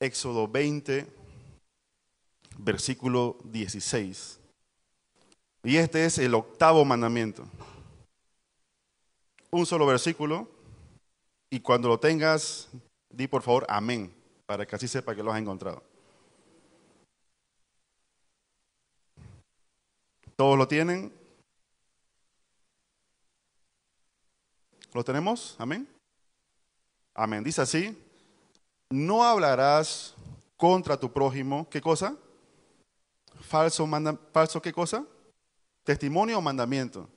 Éxodo 20, versículo 16. Y este es el octavo mandamiento. Un solo versículo. Y cuando lo tengas, di por favor amén, para que así sepa que lo has encontrado. ¿Todos lo tienen? ¿Lo tenemos? Amén. Amén. Dice así, no hablarás contra tu prójimo, ¿qué cosa? Falso, manda, falso, ¿qué cosa? Testimonio o mandamiento.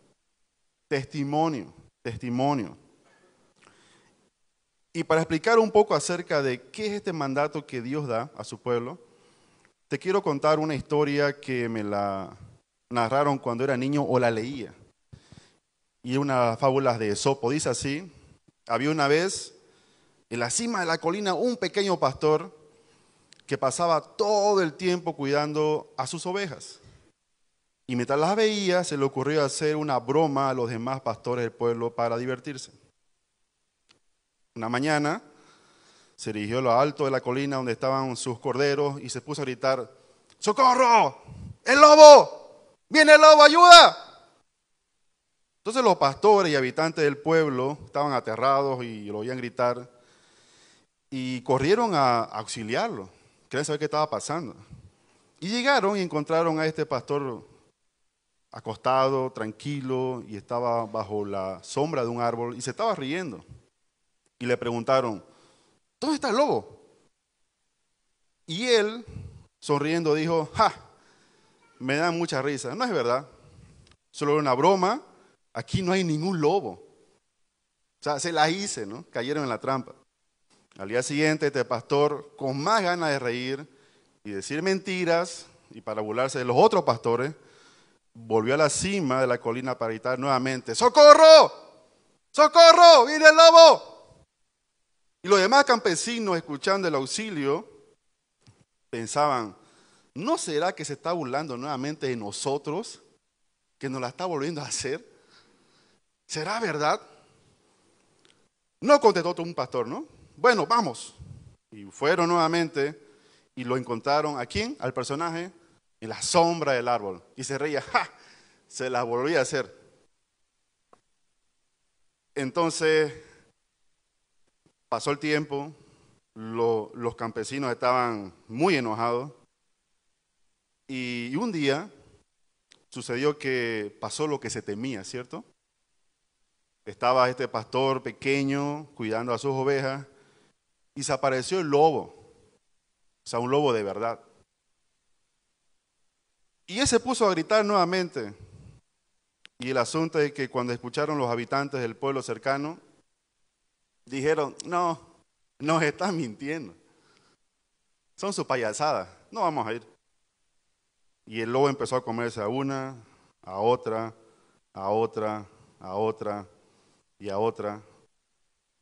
Testimonio, testimonio. Y para explicar un poco acerca de qué es este mandato que Dios da a su pueblo, te quiero contar una historia que me la narraron cuando era niño o la leía. Y una fábula de Esopo. Dice así, había una vez en la cima de la colina un pequeño pastor que pasaba todo el tiempo cuidando a sus ovejas. Y mientras las veía, se le ocurrió hacer una broma a los demás pastores del pueblo para divertirse. Una mañana se dirigió a lo alto de la colina donde estaban sus corderos y se puso a gritar, ¡Socorro! ¡El lobo! ¡Viene el lobo! ¡Ayuda! Entonces los pastores y habitantes del pueblo estaban aterrados y lo oían gritar y corrieron a auxiliarlo. Querían saber qué estaba pasando. Y llegaron y encontraron a este pastor acostado, tranquilo, y estaba bajo la sombra de un árbol y se estaba riendo. Y le preguntaron, ¿dónde está el lobo? Y él, sonriendo, dijo, ¡ja! Me da mucha risa. No es verdad. Solo una broma. Aquí no hay ningún lobo. O sea, se la hice, ¿no? Cayeron en la trampa. Al día siguiente, este pastor, con más ganas de reír y decir mentiras y para burlarse de los otros pastores, volvió a la cima de la colina para gritar nuevamente, ¡Socorro! ¡Socorro! ¡Viene el lobo! Y los demás campesinos, escuchando el auxilio, pensaban, ¿no será que se está burlando nuevamente de nosotros? ¿Que nos la está volviendo a hacer? ¿Será verdad? No contestó un pastor, ¿no? bueno, vamos. Y fueron nuevamente y lo encontraron a quién, al personaje, en la sombra del árbol. Y se reía, ¡ja! Se la volvía a hacer. Entonces, pasó el tiempo, los campesinos estaban muy enojados. y un día sucedió que pasó lo que se temía, ¿cierto? Estaba este pastor pequeño cuidando a sus ovejas y se apareció el lobo, o sea, un lobo de verdad. Y él se puso a gritar nuevamente. Y el asunto es que cuando escucharon los habitantes del pueblo cercano, dijeron, no, nos están mintiendo. Son sus payasadas, no vamos a ir. Y el lobo empezó a comerse a una, a otra, a otra, a otra y a otra.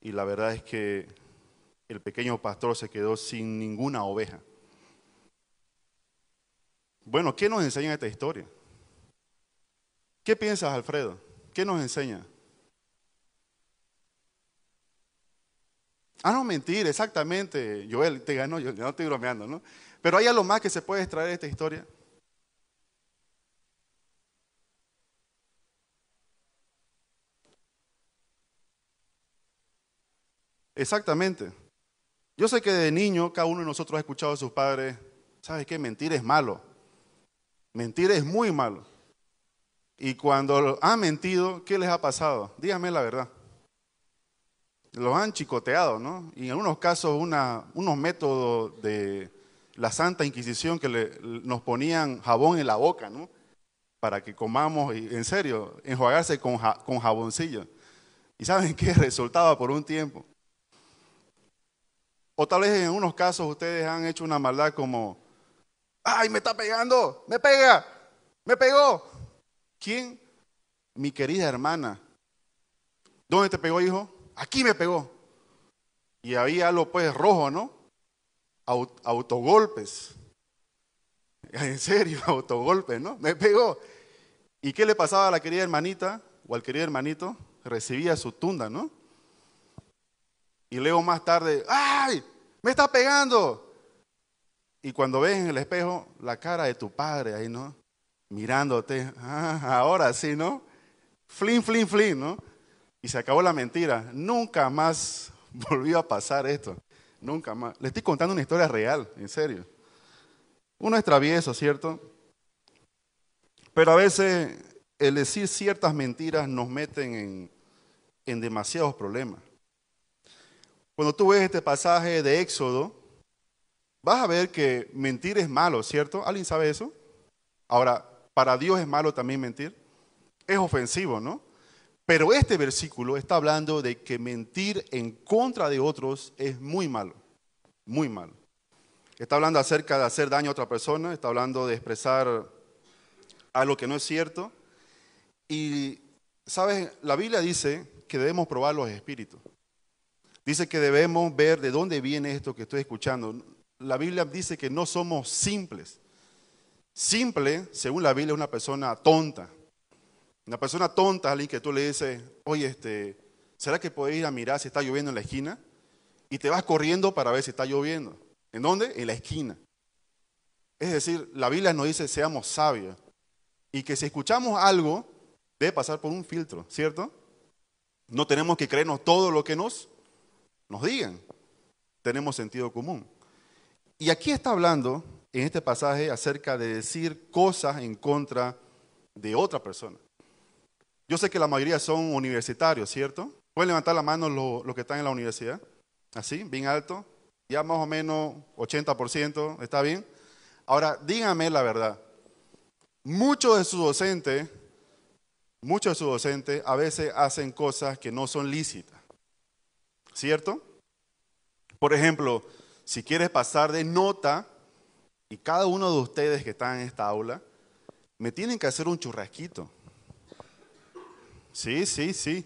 Y la verdad es que el pequeño pastor se quedó sin ninguna oveja. Bueno, ¿qué nos enseña esta historia? ¿Qué piensas, Alfredo? ¿Qué nos enseña? Ah, no, mentir, exactamente. Joel, te ganó, yo no estoy bromeando, ¿no? Pero hay algo más que se puede extraer de esta historia. Exactamente. Yo sé que de niño cada uno de nosotros ha escuchado a sus padres, ¿sabes qué? Mentir es malo. Mentir es muy malo. Y cuando han mentido, ¿qué les ha pasado? Dígame la verdad. Los han chicoteado, ¿no? Y en algunos casos una, unos métodos de la Santa Inquisición que le, nos ponían jabón en la boca, ¿no? Para que comamos, y, en serio, enjuagarse con, con jaboncillo. ¿Y saben qué? Resultaba por un tiempo. O tal vez en unos casos ustedes han hecho una maldad como, ay, me está pegando, me pega, me pegó. ¿Quién? Mi querida hermana. ¿Dónde te pegó, hijo? Aquí me pegó. Y había algo pues rojo, ¿no? autogolpes. En serio, autogolpes, ¿no? Me pegó. ¿Y qué le pasaba a la querida hermanita o al querido hermanito? Recibía su tunda, ¿no? Y luego más tarde, ¡ah! me está pegando. Y cuando ves en el espejo la cara de tu padre ahí, ¿no? Mirándote, ah, ahora sí, ¿no? Flin, flin, flin, ¿no? Y se acabó la mentira. Nunca más volvió a pasar esto. Nunca más. Le estoy contando una historia real, en serio. Uno es travieso, ¿cierto? Pero a veces el decir ciertas mentiras nos meten en demasiados problemas cuando tú ves este pasaje de Éxodo, vas a ver que mentir es malo, ¿cierto? ¿Alguien sabe eso? Ahora, para Dios es malo también mentir. Es ofensivo, ¿no? Pero este versículo está hablando de que mentir en contra de otros es muy malo, muy malo. Está hablando acerca de hacer daño a otra persona, está hablando de expresar algo que no es cierto. Y, ¿sabes? La Biblia dice que debemos probar los espíritus. Dice que debemos ver de dónde viene esto que estoy escuchando. La Biblia dice que no somos simples. Simple, según la Biblia, es una persona tonta. Una persona tonta es alguien que tú le dices, oye, este, ¿será que puedes ir a mirar si está lloviendo en la esquina? Y te vas corriendo para ver si está lloviendo. ¿En dónde? En la esquina. Es decir, la Biblia nos dice seamos sabios y que si escuchamos algo debe pasar por un filtro, ¿cierto? No tenemos que creernos todo lo que nos nos digan. Tenemos sentido común. Y aquí está hablando en este pasaje acerca de decir cosas en contra de otra persona. Yo sé que la mayoría son universitarios, ¿cierto? Pueden levantar la mano los lo que están en la universidad, así, bien alto, ya más o menos 80%, ¿está bien? Ahora, díganme la verdad. Muchos de sus docentes, muchos de sus docentes a veces hacen cosas que no son lícitas. ¿Cierto? Por ejemplo, si quieres pasar de nota, y cada uno de ustedes que está en esta aula, me tienen que hacer un churrasquito. Sí, sí, sí.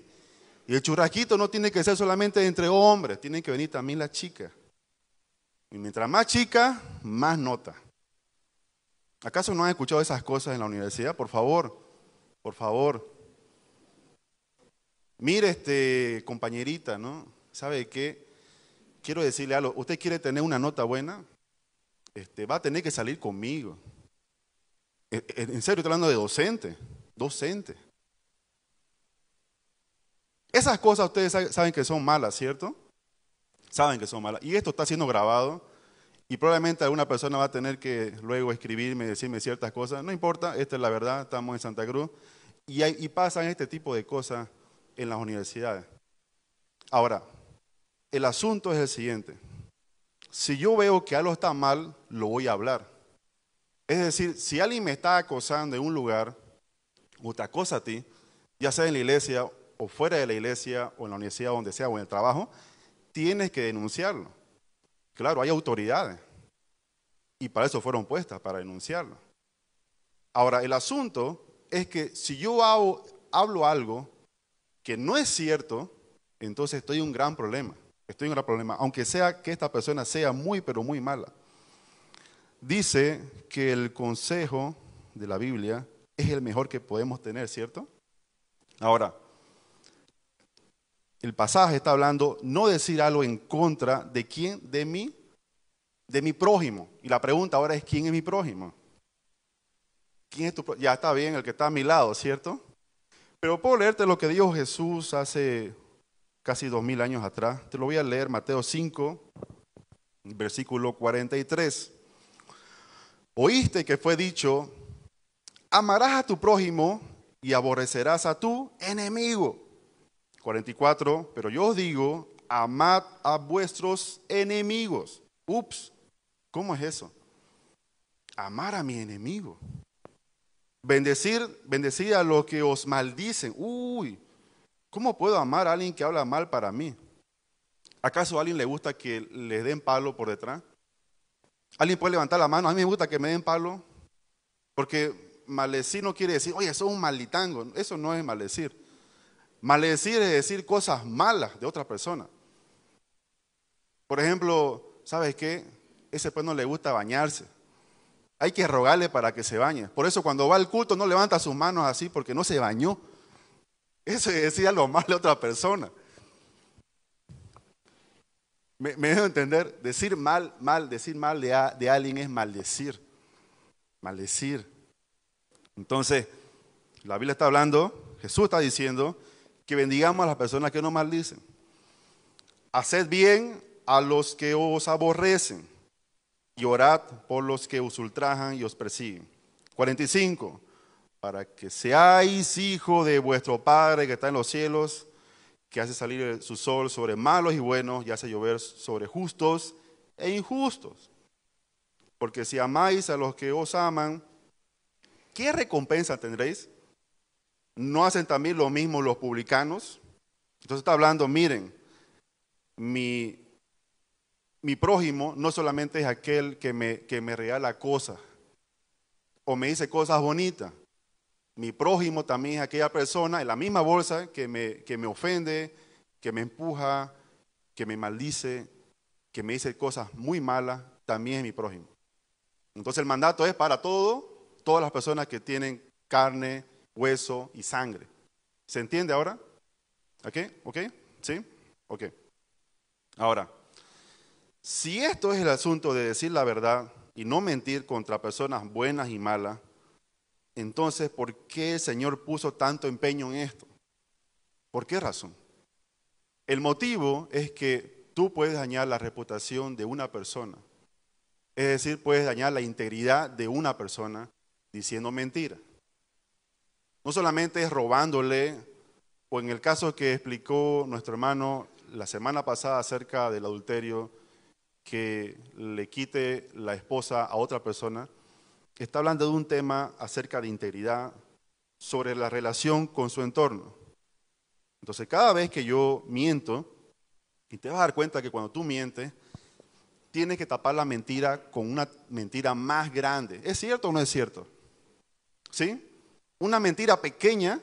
Y el churrasquito no tiene que ser solamente entre hombres, tienen que venir también la chica. Y mientras más chica, más nota. ¿Acaso no han escuchado esas cosas en la universidad? Por favor, por favor. Mire, este compañerita, ¿no? ¿sabe qué? Quiero decirle algo, usted quiere tener una nota buena, este, va a tener que salir conmigo. E, e, en serio, estoy hablando de docente, docente. Esas cosas ustedes saben que son malas, ¿cierto? Saben que son malas. Y esto está siendo grabado y probablemente alguna persona va a tener que luego escribirme, decirme ciertas cosas. No importa, esta es la verdad, estamos en Santa Cruz. y pasan este tipo de cosas en las universidades. Ahora, el asunto es el siguiente. Si yo veo que algo está mal, lo voy a hablar. Es decir, si alguien me está acosando en un lugar o te acosa a ti, ya sea en la iglesia o fuera de la iglesia o en la universidad, donde sea, o en el trabajo, tienes que denunciarlo. Claro, hay autoridades y para eso fueron puestas, para denunciarlo. Ahora, el asunto es que si yo hablo algo que no es cierto, entonces estoy en un gran problema. Estoy en un problema, aunque sea que esta persona sea muy, pero muy mala. Dice que el consejo de la Biblia es el mejor que podemos tener, ¿cierto? Ahora, el pasaje está hablando no decir algo en contra de quién, de mí, de mi prójimo. Y la pregunta ahora es, ¿quién es mi prójimo? ¿Quién es tu prójimo? Ya está bien, el que está a mi lado, ¿cierto? Pero puedo leerte lo que dijo Jesús hace casi dos mil años atrás. Te lo voy a leer, Mateo 5, versículo 43. Oíste que fue dicho, amarás a tu prójimo y aborrecerás a tu enemigo. 44, pero yo os digo, amad a vuestros enemigos. Ups, ¿cómo es eso? Amar a mi enemigo. Bendecir, bendecir a los que os maldicen. Uy, ¿Cómo puedo amar a alguien que habla mal para mí? ¿Acaso a alguien le gusta que le den palo por detrás? ¿Alguien puede levantar la mano? A mí me gusta que me den palo. Porque maldecir no quiere decir, oye, eso es un malditango. Eso no es maldecir. Maldecir es decir cosas malas de otra persona. Por ejemplo, ¿sabes qué? Ese pues no le gusta bañarse. Hay que rogarle para que se bañe. Por eso cuando va al culto no levanta sus manos así porque no se bañó. Eso decía lo mal de otra persona. Me, dejo entender, decir mal, mal, decir mal de, alguien es maldecir. Maldecir. Entonces, la Biblia está hablando, Jesús está diciendo que bendigamos a las personas que nos maldicen. Haced bien a los que os aborrecen y orad por los que os ultrajan y os persiguen. 45 para que seáis hijos de vuestro Padre que está en los cielos, que hace salir su sol sobre malos y buenos y hace llover sobre justos e injustos. Porque si amáis a los que os aman, ¿qué recompensa tendréis? ¿No hacen también lo mismo los publicanos? Entonces está hablando, miren, mi, mi prójimo no solamente es aquel que me, que me regala cosas o me dice cosas bonitas, mi prójimo también es aquella persona en la misma bolsa que me, que me ofende, que me empuja, que me maldice, que me dice cosas muy malas, también es mi prójimo. Entonces el mandato es para todo, todas las personas que tienen carne, hueso y sangre. ¿Se entiende ahora? ¿Ok? ¿Ok? ¿Sí? Ok. Ahora, si esto es el asunto de decir la verdad y no mentir contra personas buenas y malas, entonces, ¿por qué el Señor puso tanto empeño en esto? ¿Por qué razón? El motivo es que tú puedes dañar la reputación de una persona. Es decir, puedes dañar la integridad de una persona diciendo mentira. No solamente es robándole, o en el caso que explicó nuestro hermano la semana pasada acerca del adulterio, que le quite la esposa a otra persona, está hablando de un tema acerca de integridad, sobre la relación con su entorno. Entonces, cada vez que yo miento, y te vas a dar cuenta que cuando tú mientes, tienes que tapar la mentira con una mentira más grande. ¿Es cierto o no es cierto? ¿Sí? Una mentira pequeña,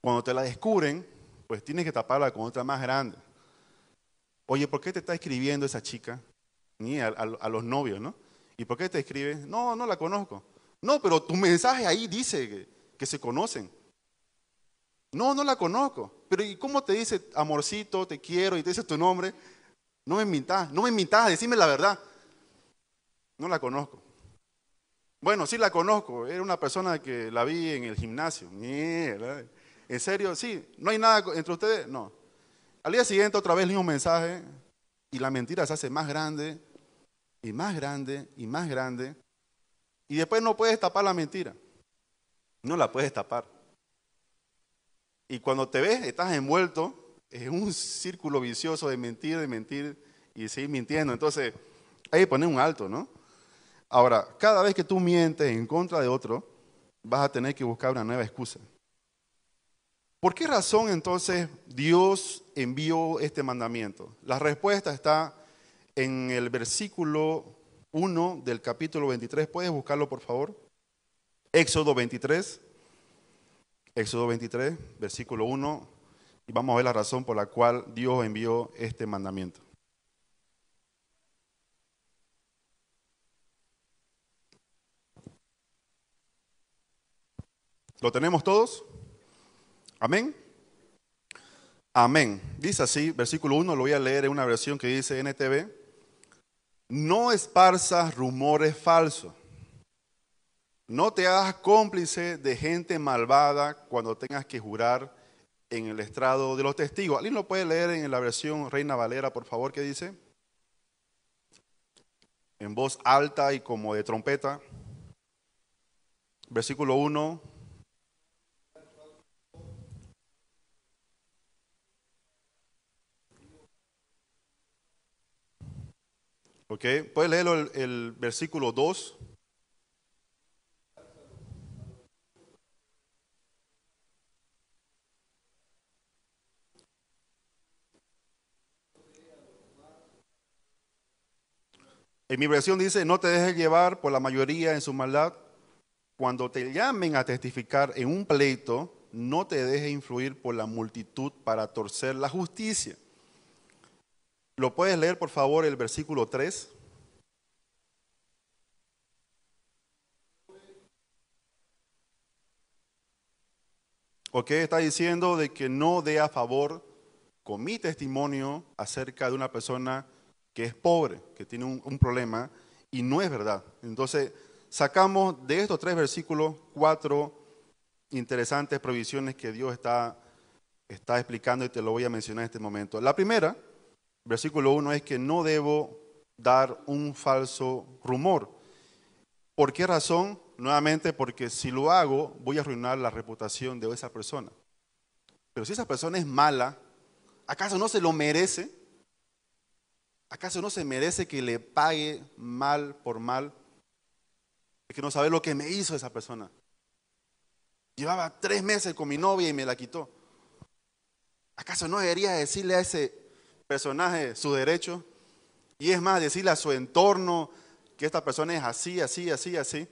cuando te la descubren, pues tienes que taparla con otra más grande. Oye, ¿por qué te está escribiendo esa chica? Ni a, a los novios, ¿no? ¿Y por qué te escribe? No, no la conozco. No, pero tu mensaje ahí dice que, se conocen. No, no la conozco. Pero ¿y cómo te dice amorcito, te quiero y te dice tu nombre? No me mintas, no me mintas, decime la verdad. No la conozco. Bueno, sí la conozco, era una persona que la vi en el gimnasio. ¿En serio? Sí, no hay nada entre ustedes, no. Al día siguiente otra vez leí un mensaje y la mentira se hace más grande y más grande y más grande. Y después no puedes tapar la mentira. No la puedes tapar. Y cuando te ves, estás envuelto en un círculo vicioso de mentir, de mentir y seguir mintiendo. Entonces, hay que poner un alto, ¿no? Ahora, cada vez que tú mientes en contra de otro, vas a tener que buscar una nueva excusa. ¿Por qué razón entonces Dios envió este mandamiento? La respuesta está en el versículo 1 del capítulo 23. ¿Puedes buscarlo, por favor? Éxodo 23. Éxodo 23, versículo 1. Y vamos a ver la razón por la cual Dios envió este mandamiento. ¿Lo tenemos todos? Amén. Amén. Dice así, versículo 1, lo voy a leer en una versión que dice NTV. No esparzas rumores falsos. No te hagas cómplice de gente malvada cuando tengas que jurar en el estrado de los testigos. ¿Alguien lo puede leer en la versión Reina Valera, por favor, que dice? En voz alta y como de trompeta. Versículo 1 ¿Puedes leer el, el versículo 2? En mi versión dice, no te dejes llevar por la mayoría en su maldad. Cuando te llamen a testificar en un pleito, no te dejes influir por la multitud para torcer la justicia. ¿Lo puedes leer, por favor, el versículo 3? ¿Ok? Está diciendo de que no dé a favor con mi testimonio acerca de una persona que es pobre, que tiene un, problema, y no es verdad. Entonces, sacamos de estos tres versículos cuatro interesantes provisiones que Dios está, está explicando y te lo voy a mencionar en este momento. La primera versículo 1 es que no debo dar un falso rumor. ¿Por qué razón? Nuevamente, porque si lo hago, voy a arruinar la reputación de esa persona. Pero si esa persona es mala, ¿acaso no se lo merece? ¿Acaso no se merece que le pague mal por mal? Es que no sabe lo que me hizo esa persona. Llevaba tres meses con mi novia y me la quitó. ¿Acaso no debería decirle a ese personaje su derecho y es más, decirle a su entorno que esta persona es así, así, así, así,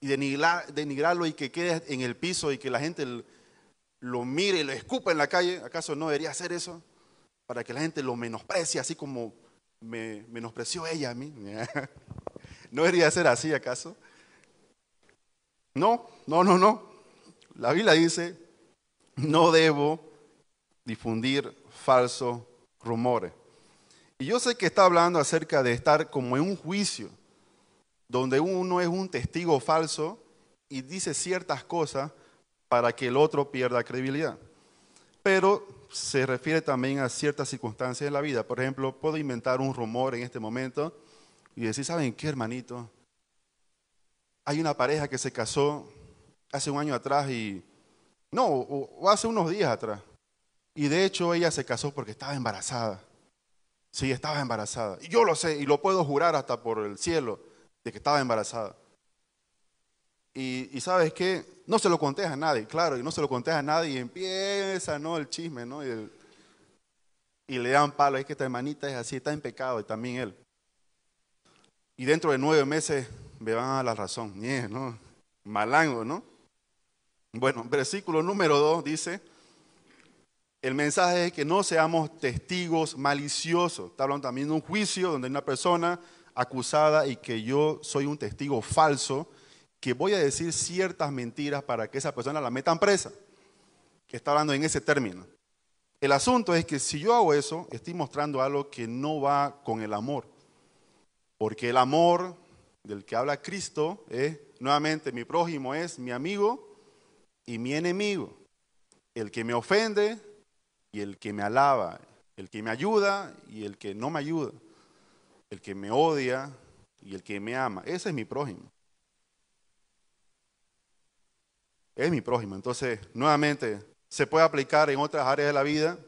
y denigrar, denigrarlo y que quede en el piso y que la gente lo mire y lo escupa en la calle, ¿acaso no debería hacer eso? Para que la gente lo menosprecie, así como me menospreció ella a mí. ¿No debería ser así, acaso? No, no, no, no. La Biblia dice, no debo difundir falso rumores. Y yo sé que está hablando acerca de estar como en un juicio, donde uno es un testigo falso y dice ciertas cosas para que el otro pierda credibilidad. Pero se refiere también a ciertas circunstancias de la vida. Por ejemplo, puedo inventar un rumor en este momento y decir, ¿saben qué, hermanito? Hay una pareja que se casó hace un año atrás y... No, o hace unos días atrás. Y de hecho ella se casó porque estaba embarazada. Sí, estaba embarazada. Y yo lo sé y lo puedo jurar hasta por el cielo de que estaba embarazada. Y, sabes qué, no se lo conté a nadie, claro, y no se lo conté a nadie y empieza, ¿no? El chisme, ¿no? Y, y le dan palo, es que esta hermanita es así, está en pecado y también él. Y dentro de nueve meses me van a la razón, ¿no? Malango, ¿no? Bueno, versículo número dos dice, el mensaje es que no seamos testigos maliciosos. Está hablando también de un juicio donde hay una persona acusada y que yo soy un testigo falso, que voy a decir ciertas mentiras para que esa persona la metan presa. Que está hablando en ese término. El asunto es que si yo hago eso, estoy mostrando algo que no va con el amor. Porque el amor del que habla Cristo es, nuevamente, mi prójimo es mi amigo y mi enemigo. El que me ofende y el que me alaba, el que me ayuda y el que no me ayuda, el que me odia y el que me ama. Ese es mi prójimo. Es mi prójimo. Entonces, nuevamente, se puede aplicar en otras áreas de la vida.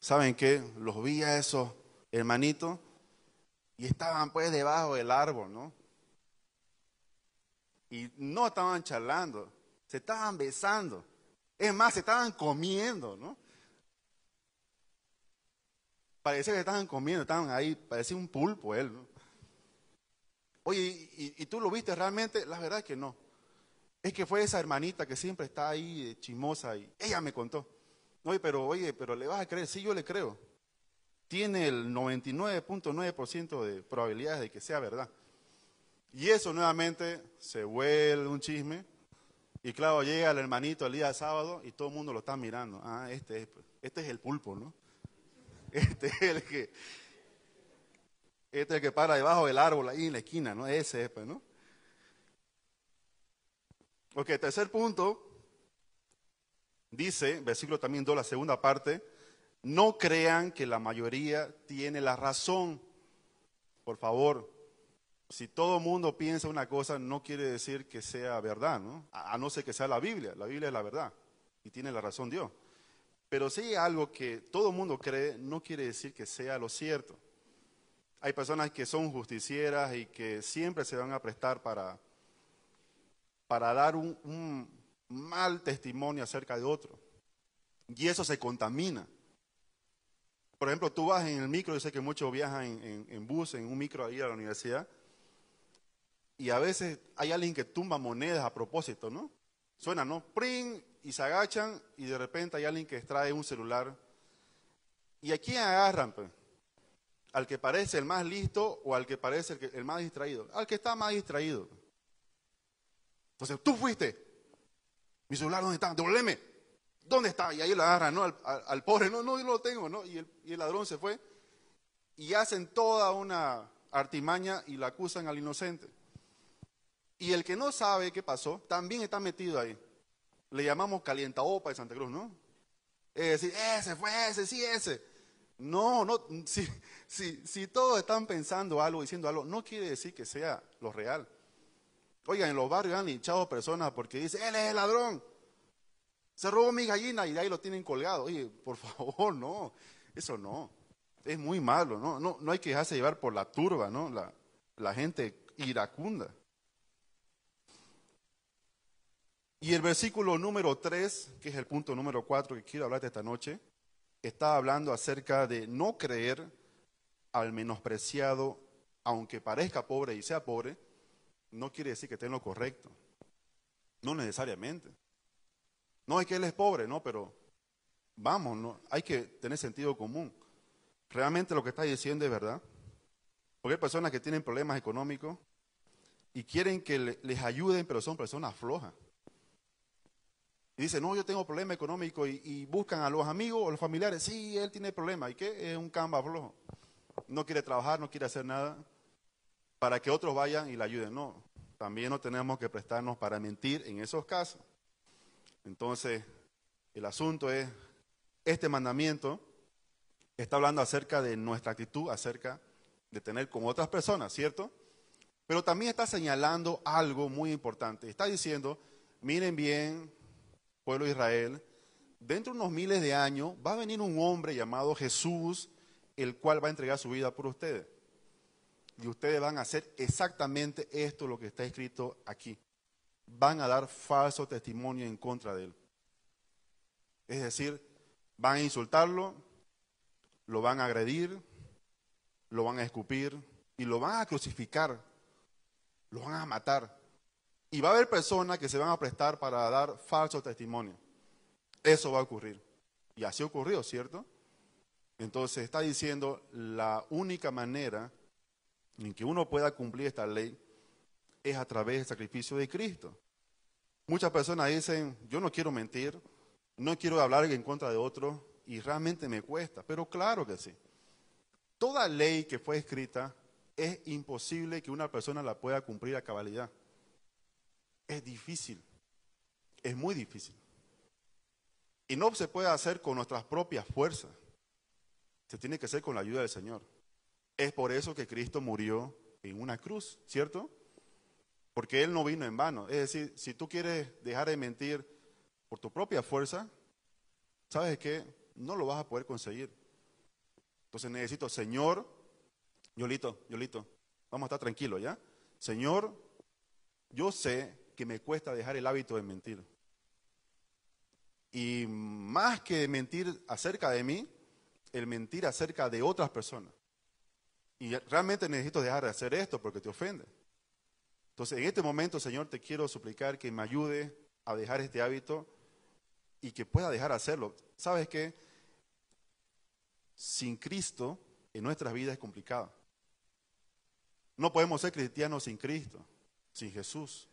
¿Saben qué? Los vi a esos hermanitos y estaban pues debajo del árbol, ¿no? Y no estaban charlando, se estaban besando. Es más, se estaban comiendo, ¿no? Parecía que se estaban comiendo, estaban ahí, parecía un pulpo él, ¿no? Oye, ¿y, tú lo viste realmente? La verdad es que no. Es que fue esa hermanita que siempre está ahí eh, chismosa y ella me contó. Oye, pero oye, pero le vas a creer, sí yo le creo. Tiene el 99.9% de probabilidades de que sea verdad. Y eso nuevamente se vuelve un chisme y claro, llega el hermanito el día de sábado y todo el mundo lo está mirando. Ah, este es, este es el pulpo, ¿no? Este es el que, este que para debajo del árbol ahí en la esquina, ¿no? Ese es, pues, ¿no? Ok, tercer punto. Dice, versículo también 2, la segunda parte, no crean que la mayoría tiene la razón. Por favor, si todo mundo piensa una cosa, no quiere decir que sea verdad, ¿no? A, no ser que sea la Biblia. La Biblia es la verdad y tiene la razón Dios. Pero si hay algo que todo el mundo cree, no quiere decir que sea lo cierto. Hay personas que son justicieras y que siempre se van a prestar para, para dar un, mal testimonio acerca de otro. Y eso se contamina. Por ejemplo, tú vas en el micro, yo sé que muchos viajan en, bus, en un micro ahí a la universidad, y a veces hay alguien que tumba monedas a propósito, ¿no? Suena, ¿no? Pring, y se agachan y de repente hay alguien que extrae un celular. ¿Y a quién agarran? Pues? ¿Al que parece el más listo o al que parece el, más distraído? Al que está más distraído. Entonces, tú fuiste. Mi celular, ¿dónde está? Devolveme. ¿Dónde está? Y ahí lo agarran, ¿no? Al, pobre, no, no, yo lo tengo, ¿no? Y y el ladrón se fue. Y hacen toda una artimaña y la acusan al inocente. Y el que no sabe qué pasó, también está metido ahí. Le llamamos calientaopa de Santa Cruz, ¿no? Es decir, ese fue ese, sí, ese. No, no, si, si, si todos están pensando algo, diciendo algo, no quiere decir que sea lo real. Oigan, en los barrios han hinchado personas porque dicen, él es el ladrón. Se robó mi gallina y ahí lo tienen colgado. Oye, por favor, no. Eso no. Es muy malo, ¿no? No, no hay que dejarse llevar por la turba, ¿no? La, la gente iracunda. Y el versículo número 3, que es el punto número 4 que quiero hablarte esta noche, está hablando acerca de no creer al menospreciado, aunque parezca pobre y sea pobre, no quiere decir que esté lo correcto. No necesariamente. No es que él es pobre, no, pero vamos, hay que tener sentido común. Realmente lo que está diciendo es verdad. Porque hay personas que tienen problemas económicos y quieren que les ayuden, pero son personas flojas. Y dice, no, yo tengo problema económico y, buscan a los amigos o los familiares, sí, él tiene problema. ¿Y qué? Es un camba flojo. No quiere trabajar, no quiere hacer nada para que otros vayan y le ayuden. No, también no tenemos que prestarnos para mentir en esos casos. Entonces, el asunto es, este mandamiento está hablando acerca de nuestra actitud, acerca de tener con otras personas, ¿cierto? Pero también está señalando algo muy importante. Está diciendo, miren bien, pueblo de Israel, dentro de unos miles de años va a venir un hombre llamado Jesús, el cual va a entregar su vida por ustedes. Y ustedes van a hacer exactamente esto, lo que está escrito aquí. Van a dar falso testimonio en contra de él. Es decir, van a insultarlo, lo van a agredir, lo van a escupir y lo van a crucificar, lo van a matar. Y va a haber personas que se van a prestar para dar falso testimonio. Eso va a ocurrir. Y así ocurrió, ¿cierto? Entonces está diciendo, la única manera en que uno pueda cumplir esta ley es a través del sacrificio de Cristo. Muchas personas dicen, yo no quiero mentir, no quiero hablar en contra de otro, y realmente me cuesta, pero claro que sí. Toda ley que fue escrita es imposible que una persona la pueda cumplir a cabalidad. Es difícil, es muy difícil. Y no se puede hacer con nuestras propias fuerzas, se tiene que hacer con la ayuda del Señor. Es por eso que Cristo murió en una cruz, ¿cierto? Porque Él no vino en vano. Es decir, si tú quieres dejar de mentir por tu propia fuerza, ¿sabes qué? No lo vas a poder conseguir. Entonces necesito, Señor, Yolito, Yolito, vamos a estar tranquilos, ¿ya? Señor, yo sé que me cuesta dejar el hábito de mentir. Y más que mentir acerca de mí, el mentir acerca de otras personas. Y realmente necesito dejar de hacer esto porque te ofende. Entonces, en este momento, Señor, te quiero suplicar que me ayude a dejar este hábito y que pueda dejar hacerlo. ¿Sabes qué? Sin Cristo en nuestras vidas es complicado. No podemos ser cristianos sin Cristo, sin Jesús.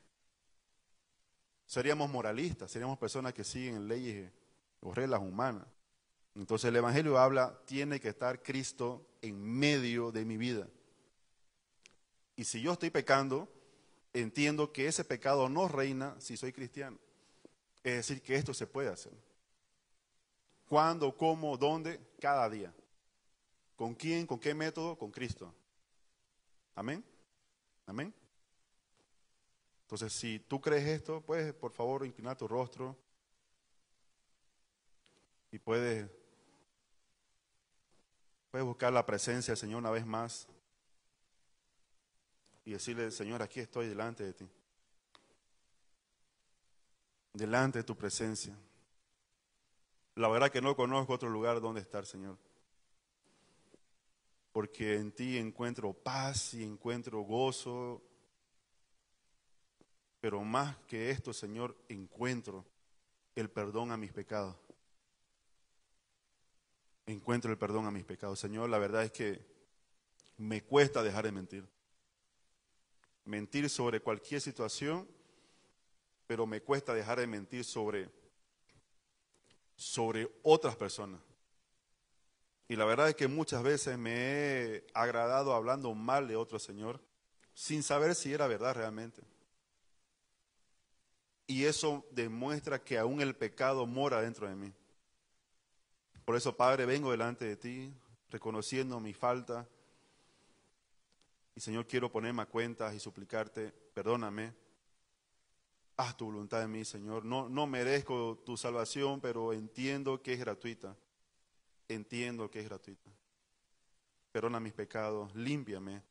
Seríamos moralistas, seríamos personas que siguen leyes o reglas humanas. Entonces el Evangelio habla, tiene que estar Cristo en medio de mi vida. Y si yo estoy pecando, entiendo que ese pecado no reina si soy cristiano. Es decir, que esto se puede hacer. ¿Cuándo, cómo, dónde? Cada día. ¿Con quién? ¿Con qué método? Con Cristo. Amén. Amén. Entonces, si tú crees esto, pues por favor inclinar tu rostro y puedes, puedes buscar la presencia del Señor una vez más y decirle, Señor, aquí estoy delante de ti, delante de tu presencia. La verdad que no conozco otro lugar donde estar, Señor. Porque en ti encuentro paz y encuentro gozo pero más que esto, Señor, encuentro el perdón a mis pecados. Encuentro el perdón a mis pecados. Señor, la verdad es que me cuesta dejar de mentir. Mentir sobre cualquier situación, pero me cuesta dejar de mentir sobre, sobre otras personas. Y la verdad es que muchas veces me he agradado hablando mal de otro Señor, sin saber si era verdad realmente. Y eso demuestra que aún el pecado mora dentro de mí. Por eso, Padre, vengo delante de ti, reconociendo mi falta. Y Señor, quiero ponerme a cuentas y suplicarte, perdóname. Haz tu voluntad en mí, Señor. No, no merezco tu salvación, pero entiendo que es gratuita. Entiendo que es gratuita. Perdona mis pecados, límpiame.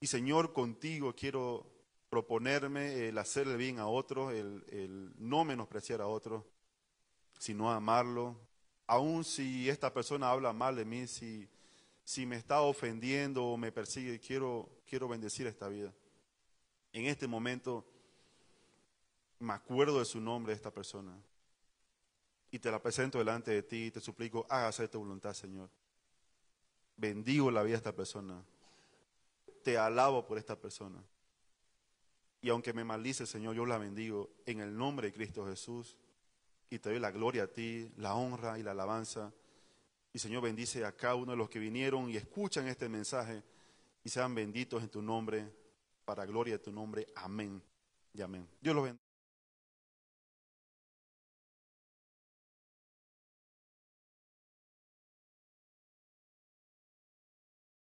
Y Señor, contigo quiero proponerme el hacerle bien a otros, el, no menospreciar a otro sino amarlo. Aun si esta persona habla mal de mí, si, si me está ofendiendo o me persigue, quiero, quiero bendecir esta vida. En este momento me acuerdo de su nombre esta persona y te la presento delante de ti y te suplico, hágase tu voluntad, Señor. Bendigo la vida de esta persona. Te alabo por esta persona. Y aunque me maldice, Señor, yo la bendigo en el nombre de Cristo Jesús. Y te doy la gloria a ti, la honra y la alabanza. Y Señor, bendice a cada uno de los que vinieron y escuchan este mensaje y sean benditos en tu nombre, para gloria de tu nombre. Amén y amén. Dios los bendiga.